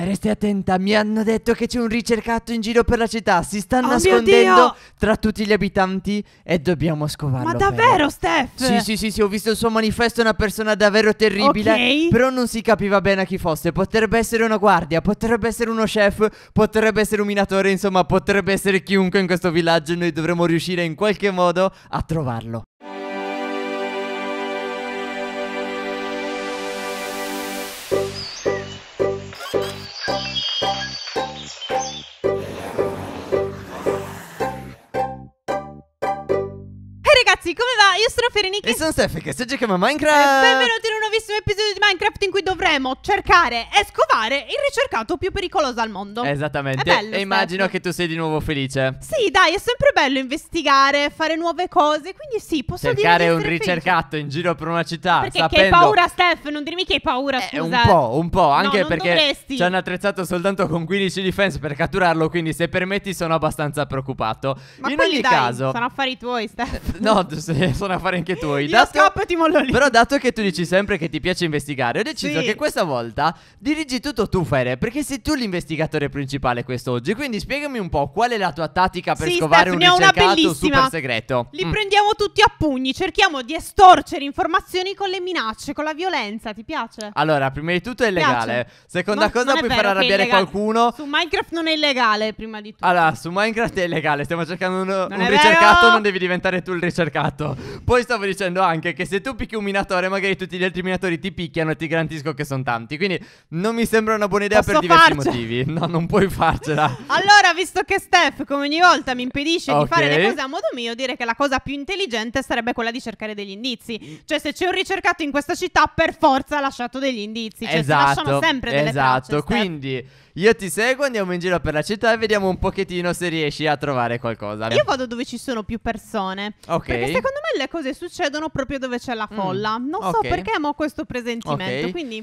Bene, attenta, mi hanno detto che c'è un ricercato in giro per la città, si sta oh nascondendo tra tutti gli abitanti e dobbiamo scovarlo. Ma davvero, Pere. Steph? Sì, sì, sì, sì, ho visto il suo manifesto, una persona davvero terribile, okay. però non si capiva bene a chi fosse. Potrebbe essere una guardia, potrebbe essere uno chef, potrebbe essere un minatore, insomma, potrebbe essere chiunque in questo villaggio e noi dovremmo riuscire in qualche modo a trovarlo. io sono Fereniki. E sono Steffi, che stai giocando a Minecraft. E benvenuti in un nuovissimo episodio di Minecraft dovremo cercare e scovare il ricercato più pericoloso al mondo. Esattamente. Bello, e immagino che tu sei di nuovo felice. Sì, dai, è sempre bello investigare, fare nuove cose. Quindi sì, posso cercare dire un ricercato felice. in giro per una città. Perché sapendo... che hai paura, Steph? Non dirmi che hai paura. Eh, scusa. Eh, un po', un po'. Anche no, perché dovresti. ci hanno attrezzato soltanto con 15 defense per catturarlo. Quindi se permetti, sono abbastanza preoccupato. Ma in ogni dai, caso, sono affari tuoi, Steph. Eh, no, sono affari anche tuoi. Io dato... scappo e ti mollo lì. Però, dato che tu dici sempre che ti piace investigare, ho deciso sì visto che questa volta dirigi tutto tu, Fede, perché sei tu l'investigatore principale quest'oggi. Quindi spiegami un po' qual è la tua tattica per sì, scovare Steph, un ricercato super segreto. Li mm. prendiamo tutti a pugni, cerchiamo di estorcere informazioni con le minacce, con la violenza. Ti piace? Allora, prima di tutto è illegale. Seconda no, cosa, puoi far arrabbiare qualcuno. Su Minecraft non è illegale, prima di tutto. Allora, su Minecraft è illegale. Stiamo cercando uno, un ricercato, vero. non devi diventare tu il ricercato. Poi stavo dicendo anche che se tu picchi un minatore, magari tutti gli altri minatori ti picchiano e ti garantiscono dico che sono tanti. Quindi non mi sembra una buona idea Posso per diversi farcela? motivi. No, non puoi farcela. allora, visto che Steph, come ogni volta, mi impedisce okay. di fare le cose a modo mio, direi che la cosa più intelligente sarebbe quella di cercare degli indizi. Cioè, se c'è un ricercato in questa città, per forza ha lasciato degli indizi. Cioè, esatto, si lasciano sempre delle Esatto, tracce, quindi io ti seguo, andiamo in giro per la città e vediamo un pochettino se riesci a trovare qualcosa. Io vado dove ci sono più persone. Ok. Perché secondo me le cose succedono proprio dove c'è la folla. Mm. Non okay. so perché, ma ho questo presentimento. Okay. Quindi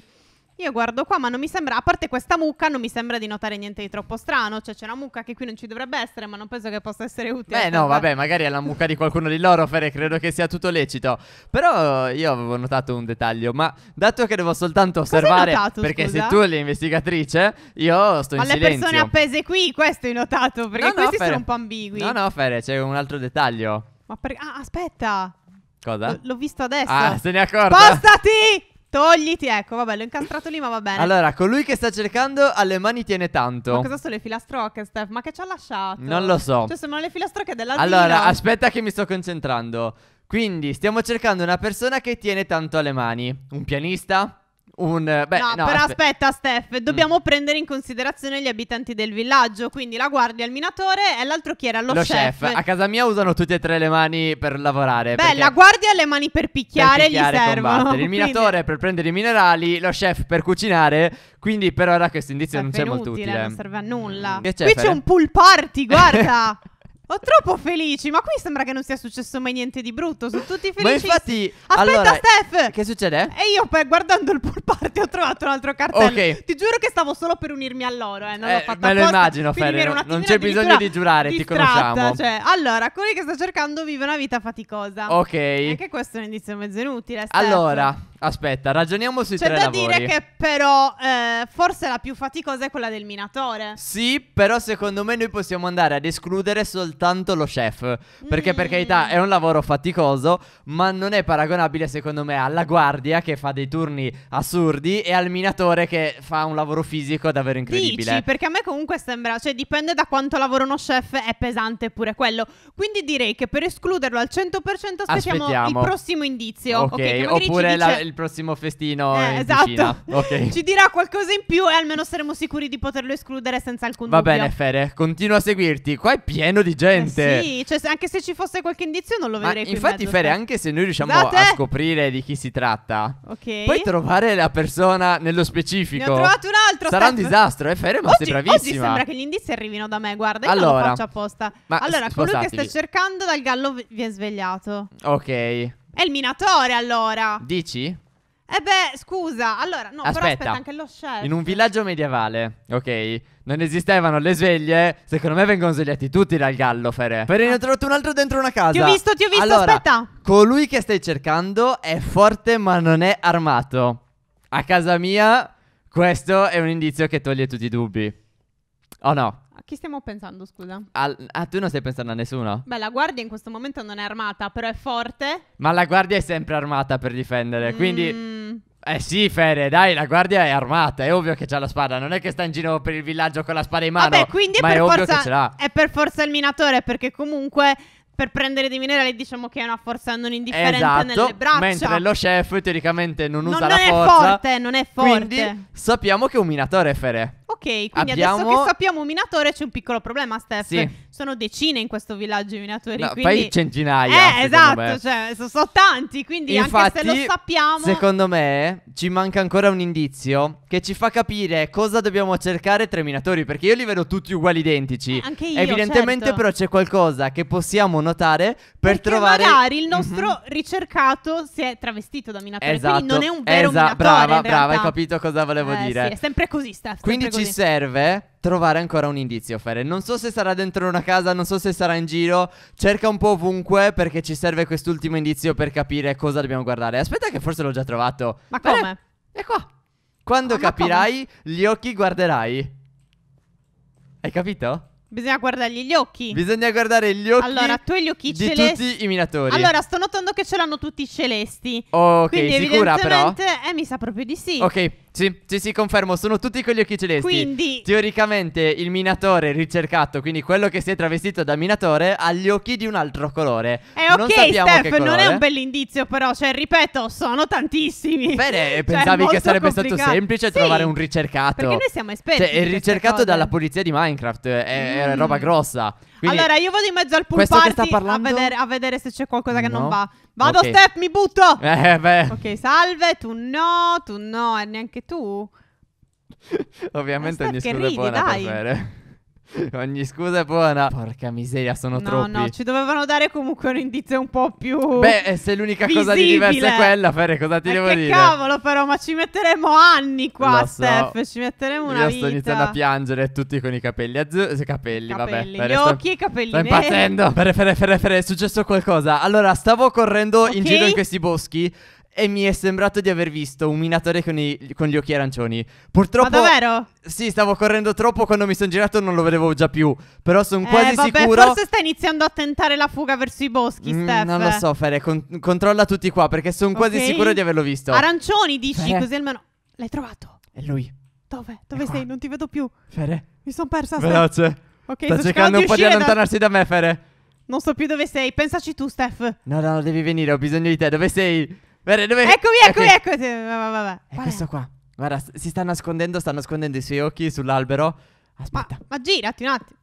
io guardo qua, ma non mi sembra, a parte questa mucca, non mi sembra di notare niente di troppo strano. Cioè, c'è una mucca che qui non ci dovrebbe essere, ma non penso che possa essere utile. Beh, no, fare. vabbè, magari è la mucca di qualcuno di loro, Fere, credo che sia tutto lecito. Però io avevo notato un dettaglio, ma dato che devo soltanto osservare, notato, perché scusa? sei tu l'investigatrice, io sto ma in silenzio. Ma le persone appese qui, questo hai notato, perché no, no, questi Fere. sono un po' ambigui. No, no, Fere, c'è un altro dettaglio. Ma perché? Ah, aspetta. Cosa? L- l'ho visto adesso. Ah, se ne è accorta. Spostati! Togliti, ecco, vabbè, l'ho incastrato lì, ma va bene. Allora, colui che sta cercando alle mani tiene tanto. Ma cosa sono le filastrocche, Steph? Ma che ci ha lasciato? Non lo so. Cioè, sono le filastrocche dell'altro. Allora, aspetta che mi sto concentrando. Quindi, stiamo cercando una persona che tiene tanto alle mani. Un pianista? un... Beh, no, no, però aspetta, aspetta Steph, mm. dobbiamo mm. prendere in considerazione gli abitanti del villaggio, quindi la guardia il minatore e l'altro chi era? Lo, lo chef. chef. A casa mia usano tutte e tre le mani per lavorare. Beh, la guardia ha le mani per picchiare, per picchiare gli servono. Il minatore quindi... per prendere i minerali, lo chef per cucinare, quindi per ora questo indizio è non c'è molto utile. Non serve a nulla. Mm. Qui c'è un pool party, guarda! Oh, troppo felici, ma qui sembra che non sia successo mai niente di brutto. Sono tutti felici. Ma infatti, aspetta, allora, Steph, che succede? E io, poi, guardando il pool party, ho trovato un altro cartello. Ok. Ti giuro che stavo solo per unirmi a loro, eh. Non eh, l'ho fatto Me lo immagino, Ferri. Non, non c'è bisogno di giurare, ti conosciamo. Cioè, allora, colui che sta cercando vive una vita faticosa. Ok. E anche questo è un indizio mezzo inutile. Steph. Allora, aspetta, ragioniamo sui c'è tre lavori. C'è da dire che, però, eh, forse la più faticosa è quella del minatore. Sì, però, secondo me, noi possiamo andare ad escludere soltanto soltanto lo chef. Perché, mm. per carità, mm. è un lavoro faticoso, ma non è paragonabile, secondo me, alla guardia che fa dei turni assurdi e al minatore che fa un lavoro fisico davvero incredibile. Dici, perché a me comunque sembra, cioè dipende da quanto lavora uno chef, è pesante pure quello. Quindi direi che per escluderlo al 100% aspettiamo, aspettiamo. il prossimo indizio. Ok, okay oppure dice... la, il prossimo festino. Eh, esatto. Okay. Ci dirà qualcosa in più e almeno saremo sicuri di poterlo escludere senza alcun Va dubbio. Va bene, Fede, continua a seguirti. Qua è pieno di gente gente. Eh sì, cioè, anche se ci fosse qualche indizio non lo vedrei Ma Infatti, in Fere, cioè. anche se noi riusciamo Date. Esatto, a eh. scoprire di chi si tratta, okay. puoi trovare la persona nello specifico. Ne ho trovato un altro. Sarà Steph. un disastro, eh, Fere, ma oggi, sei bravissima. Oggi sembra che gli indizi arrivino da me, guarda, io allora, non lo faccio apposta. allora, spostatevi. colui che sta cercando dal gallo vi è svegliato. Ok. È il minatore, allora. Dici? Eh beh, scusa, allora, no, aspetta. però aspetta anche lo chef. In un villaggio medievale, ok, non esistevano le sveglie, secondo me vengono svegliati tutti dal gallo, Fere. Fere, ne ho trovato un altro dentro una casa. Ti ho visto, ti ho visto, allora, aspetta. Colui che stai cercando è forte ma non è armato. A casa mia, questo è un indizio che toglie tutti i dubbi. O no? A chi stiamo pensando, scusa? Al, ah, tu non stai pensando a nessuno? Beh, la guardia in questo momento non è armata, però è forte. Ma la guardia è sempre armata per difendere, mm. quindi... Eh sì, Fede, dai, la guardia è armata, è ovvio che c'ha la spada, non è che sta in giro per il villaggio con la spada in mano. Vabbè, quindi ma è, per ovvio forza, che ce l'ha. È per forza il minatore, perché comunque per prendere dei minerali diciamo che è una forza non indifferente esatto, nelle braccia. Mentre lo chef teoricamente non, non usa non la forza. Non è forte, non è forte. Quindi sappiamo che è un minatore, Fede. Ok, quindi Abbiamo... adesso che sappiamo un minatore c'è un piccolo problema, Steph. Sì. Sono decine in questo villaggio i minatori. No, quindi... Poi centinaia. Eh, esatto, me. cioè, sono, sono, tanti, quindi Infatti, anche se lo sappiamo... Secondo me ci manca ancora un indizio che ci fa capire cosa dobbiamo cercare tra i minatori, perché io li vedo tutti uguali identici. Eh, anche io, Evidentemente certo. però c'è qualcosa che possiamo notare per perché trovare... magari il mhm. nostro mm-hmm. ricercato si è travestito da minatore, esatto, quindi non esatto. è un vero esatto, minatore Brava, brava, hai capito cosa volevo eh, dire. Sì, è sempre così, Steph. Quindi ci serve trovare ancora un indizio, Fere. Non so se sarà dentro una casa, non so se sarà in giro. Cerca un po' ovunque perché ci serve quest'ultimo indizio per capire cosa dobbiamo guardare. Aspetta che forse l'ho già trovato. Ma Fere, come? è qua. Quando ah, capirai, gli occhi guarderai. Hai capito? Bisogna guardargli gli occhi. Bisogna guardare gli occhi. Allora, tu e gli occhi di celesti. tutti i minatori. Allora, sto notando che ce l'hanno tutti i celesti. Ok, Quindi, sicura però? Eh, mi sa proprio di sì. Ok, sì, sì, sì, confermo, sono tutti con gli occhi celesti. Quindi teoricamente il minatore ricercato, quindi quello che si è travestito da minatore, ha gli occhi di un altro colore. Eh ok, sappiamo Steph, non è un bell'indizio però, cioè ripeto, sono tantissimi. Bene, Cioè, pensavi che sarebbe complicato. stato semplice Sì, trovare un ricercato. Perché noi siamo esperti Cioè, è ricercato dalla polizia di Minecraft, è, eh, è roba mm. grossa. Quindi, allora, io vado in mezzo al pool party parlando... a, vedere, a, vedere, se c'è qualcosa che no. non va. Vado, okay. Steph, mi butto. Eh, beh. Ok, salve. Tu no, tu no, e neanche tu. Ovviamente eh, ogni scusa è buona dai. per bere. Ogni scusa è buona. Porca miseria, sono no, troppi. No, no, ci dovevano dare comunque un indizio un po' più. Beh, se l'unica visibile. cosa di diversa è quella, Fere, cosa ti eh, devo che dire? Che cavolo, però, ma ci metteremo anni qua, Lo Steph. Ci metteremo una Io vita. sto iniziando a piangere, tutti con i capelli azzurri. Capelli, capelli, vabbè. Gli Fere, occhi e i capelli. neri. Sto impazzendo. Fere, Fere, Fere, Fere, è successo qualcosa. Allora, stavo correndo okay. in giro in questi boschi e mi è sembrato di aver visto un minatore con, i, con gli occhi arancioni. Purtroppo. Ma davvero? Sì, stavo correndo troppo. Quando mi sono girato non lo vedevo già più. Però sono eh, quasi vabbè, sicuro. Forse sta iniziando a tentare la fuga verso i boschi, mm, Steph. Non lo so, Fere. Con- controlla tutti qua perché sono okay. quasi sicuro di averlo visto. Arancioni, dici Fere. così almeno. L'hai trovato? È lui. Dove? Dove è sei? Qua. Non ti vedo più. Fere. Mi sono persa. Veloce. Steph. Ok, sta cercando un po' di allontanarsi da... da me, Fere. Non so più dove sei. Pensaci tu, Steph. No, no, devi venire. Ho bisogno di te. Dove sei? Guarda, dove... Eccomi, eccomi, okay. eccomi. Vabbè, vabbè. È questo è? qua. Guarda, si sta nascondendo, sta nascondendo i suoi occhi sull'albero. Aspetta. Ma, ma girati un attimo.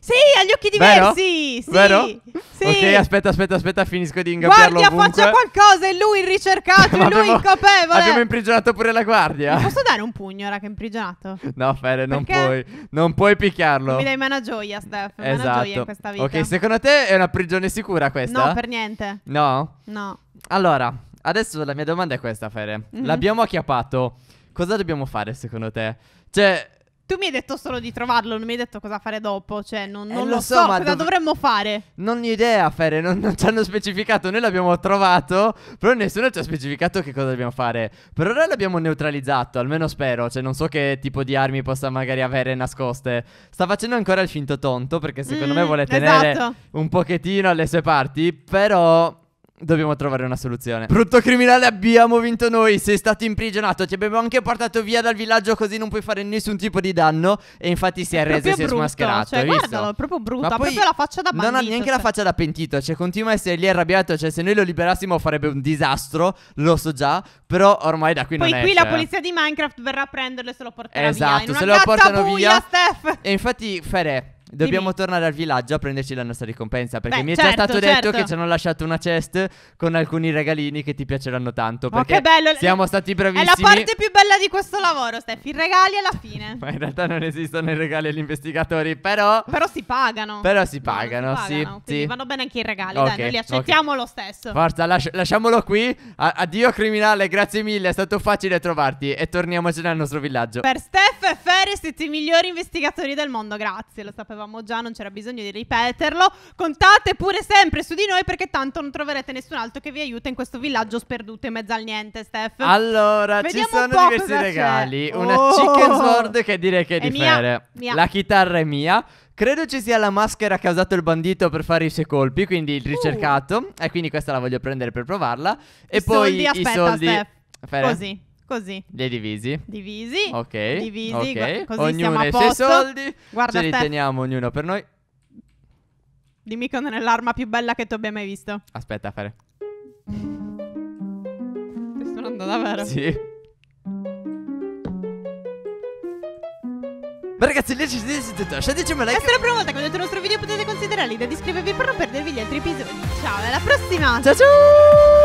Sì, ha gli occhi diversi. Vero? Sì. Vero? sì. Ok, aspetta, aspetta, aspetta, finisco di ingabbiarlo Guardia, ovunque. faccia qualcosa, è lui il ricercato, è lui il colpevole. Eh. Abbiamo imprigionato pure la guardia. Mi posso dare un pugno ora che è imprigionato? No, Fede, non puoi. Non puoi picchiarlo. Mi dai mano gioia, Steph, esatto. mano gioia in esatto. questa vita. Ok, secondo te è una prigione sicura questa? No, per niente. No? No. Allora, Adesso la mia domanda è questa, Fere. Mm-hmm. L'abbiamo acchiappato. Cosa dobbiamo fare secondo te? Cioè, tu mi hai detto solo di trovarlo, non mi hai detto cosa fare dopo. Cioè, non, eh, non eh, lo, lo, so, so cosa dov- dovremmo fare. Non ho idea, Fere, non, non, ci hanno specificato. Noi l'abbiamo trovato, però nessuno ci ha specificato che cosa dobbiamo fare. Per ora l'abbiamo neutralizzato, almeno spero. Cioè, non so che tipo di armi possa magari avere nascoste. Sta facendo ancora il finto tonto, perché secondo mm, me vuole tenere esatto. un pochettino alle sue parti, però... Dobbiamo trovare una soluzione. Brutto criminale, abbiamo vinto noi. Sei stato imprigionato. Ti abbiamo anche portato via dal villaggio così non puoi fare nessun tipo di danno. E infatti si è, è reso e si è smascherato. Cioè, guardalo, è proprio brutto. ha proprio la faccia da pentito. Non ha neanche cioè. la faccia da pentito. Cioè, continua a essere lì arrabbiato. Cioè, se noi lo liberassimo farebbe un disastro. Lo so già. Però ormai da qui Poi non qui Poi qui la eh. polizia di Minecraft verrà a prenderlo e se lo porterà esatto, via. Esatto, se lo portano buia, via. Steph. E infatti, Fere. Dobbiamo Dimmi. tornare al villaggio a prenderci la nostra ricompensa. Perché Beh, mi è certo, già stato certo. detto che ci hanno lasciato una chest con alcuni regalini che ti piaceranno tanto. Oh, perché oh, che bello! Siamo stati bravissimi. È la parte più bella di questo lavoro, Steffi. I regali alla fine. Ma in realtà non esistono i regali agli investigatori. Però. Però si pagano. Però si pagano, si pagano sì, sì. Vanno bene anche i regali. Okay, dai, noi li accettiamo okay. lo stesso. Forza, lasci- lasciamolo qui. A- addio, criminale. Grazie mille. È stato facile trovarti. E torniamoci nel nostro villaggio. Per Steff e siete i migliori investigatori del mondo. Grazie, lo sapevo sapevamo già, non c'era bisogno di ripeterlo. Contate pure sempre su di noi perché tanto non troverete nessun altro che vi aiuta in questo villaggio sperduto in mezzo al niente, Steph. Allora, Vediamo ci sono diversi regali. C'è. Una oh. chicken sword che direi che è di mia, fere. La chitarra è mia. Credo ci sia la maschera che ha usato il bandito per fare i suoi colpi, quindi il uh. ricercato. Uh. E quindi questa la voglio prendere per provarla. E I poi soldi, i soldi. Steph. Fere. Così. Così. Li hai divisi? Divisi. Ok. Divisi. Okay. Gu- così ognuno i suoi soldi. Guarda, ce li Steph. teniamo ognuno per noi. Dimmi quando è l'arma più bella che tu abbia mai visto. Aspetta, fare. Stai suonando davvero? Sì. Ma ragazzi, lì ci siete lasciateci un like. Questa è la prima volta che vedete il nostro video potete considerare l'idea di iscrivervi per non perdervi gli altri episodi. Ciao, alla prossima! Ciao ciao!